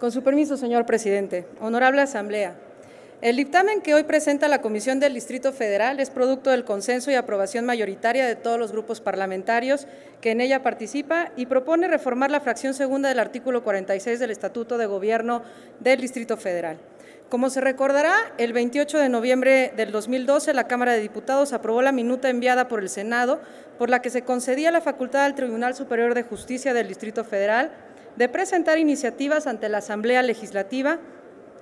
Con su permiso, señor presidente. Honorable Asamblea. El dictamen que hoy presenta la Comisión del Distrito Federal es producto del consenso y aprobación mayoritaria de todos los grupos parlamentarios que en ella participa y propone reformar la fracción segunda del artículo 46 del Estatuto de Gobierno del Distrito Federal. Como se recordará, el 28 de noviembre del 2012 la Cámara de Diputados aprobó la minuta enviada por el Senado por la que se concedía la facultad al Tribunal Superior de Justicia del Distrito Federal de presentar iniciativas ante la Asamblea Legislativa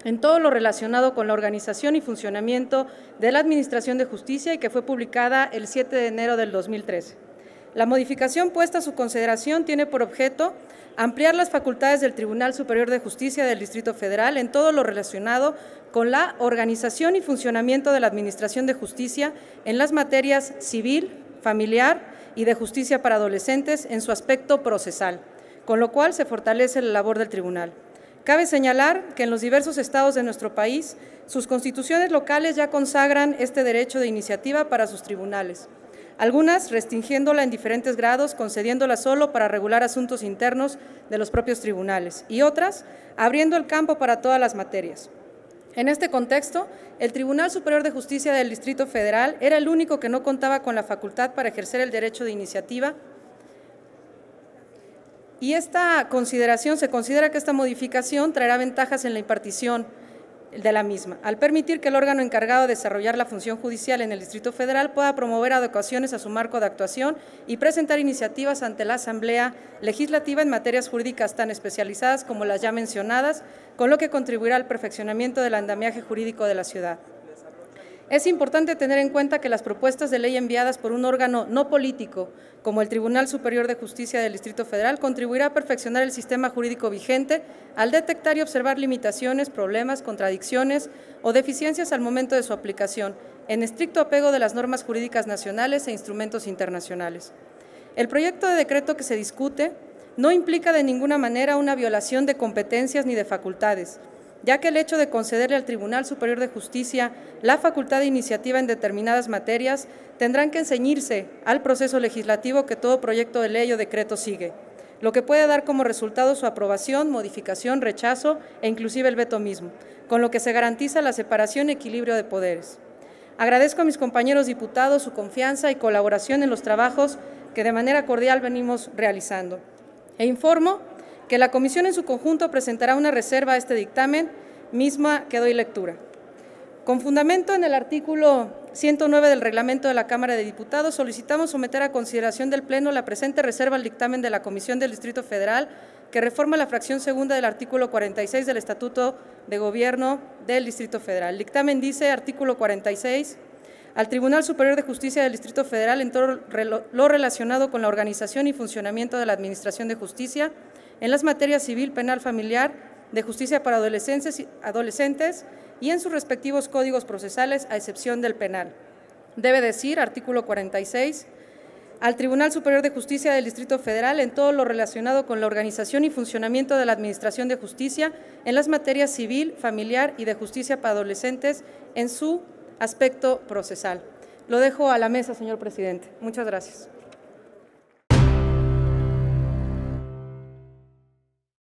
en todo lo relacionado con la organización y funcionamiento de la Administración de Justicia y que fue publicada el 7 de enero del 2013. La modificación puesta a su consideración tiene por objeto ampliar las facultades del Tribunal Superior de Justicia del Distrito Federal en todo lo relacionado con la organización y funcionamiento de la Administración de Justicia en las materias civil, familiar y de justicia para adolescentes en su aspecto procesal con lo cual se fortalece la labor del tribunal. Cabe señalar que en los diversos estados de nuestro país, sus constituciones locales ya consagran este derecho de iniciativa para sus tribunales, algunas restringiéndola en diferentes grados, concediéndola solo para regular asuntos internos de los propios tribunales, y otras abriendo el campo para todas las materias. En este contexto, el Tribunal Superior de Justicia del Distrito Federal era el único que no contaba con la facultad para ejercer el derecho de iniciativa y esta consideración, se considera que esta modificación traerá ventajas en la impartición de la misma, al permitir que el órgano encargado de desarrollar la función judicial en el Distrito Federal pueda promover adecuaciones a su marco de actuación y presentar iniciativas ante la Asamblea Legislativa en materias jurídicas tan especializadas como las ya mencionadas, con lo que contribuirá al perfeccionamiento del andamiaje jurídico de la ciudad. Es importante tener en cuenta que las propuestas de ley enviadas por un órgano no político, como el Tribunal Superior de Justicia del Distrito Federal, contribuirá a perfeccionar el sistema jurídico vigente al detectar y observar limitaciones, problemas, contradicciones o deficiencias al momento de su aplicación, en estricto apego de las normas jurídicas nacionales e instrumentos internacionales. El proyecto de decreto que se discute no implica de ninguna manera una violación de competencias ni de facultades, ya que el hecho de concederle al Tribunal Superior de Justicia la facultad de iniciativa en determinadas materias tendrán que enseñarse al proceso legislativo que todo proyecto de ley o decreto sigue, lo que puede dar como resultado su aprobación, modificación, rechazo e inclusive el veto mismo, con lo que se garantiza la separación y equilibrio de poderes. Agradezco a mis compañeros diputados su confianza y colaboración en los trabajos que de manera cordial venimos realizando. E informo que la Comisión en su conjunto presentará una reserva a este dictamen, misma que doy lectura. Con fundamento en el artículo 109 del reglamento de la Cámara de Diputados, solicitamos someter a consideración del Pleno la presente reserva al dictamen de la Comisión del Distrito Federal que reforma la fracción segunda del artículo 46 del Estatuto de Gobierno del Distrito Federal. dictamen dice, artículo 46, al Tribunal Superior de Justicia del Distrito Federal en todo lo relacionado con la organización y funcionamiento de la Administración de Justicia, en las materias civil, penal, familiar, de justicia para adolescentes, y en sus respectivos códigos procesales, a excepción del penal. Debe decir, artículo 46, al Tribunal Superior de Justicia del Distrito Federal en todo lo relacionado con la organización y funcionamiento de la Administración de Justicia en las materias civil, familiar y de justicia para adolescentes en su aspecto procesal. Lo dejo a la mesa, señor presidente. Muchas gracias.